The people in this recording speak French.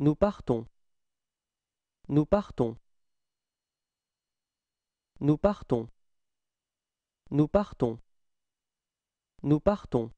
Nous partons. Nous partons. Nous partons. Nous partons. Nous partons.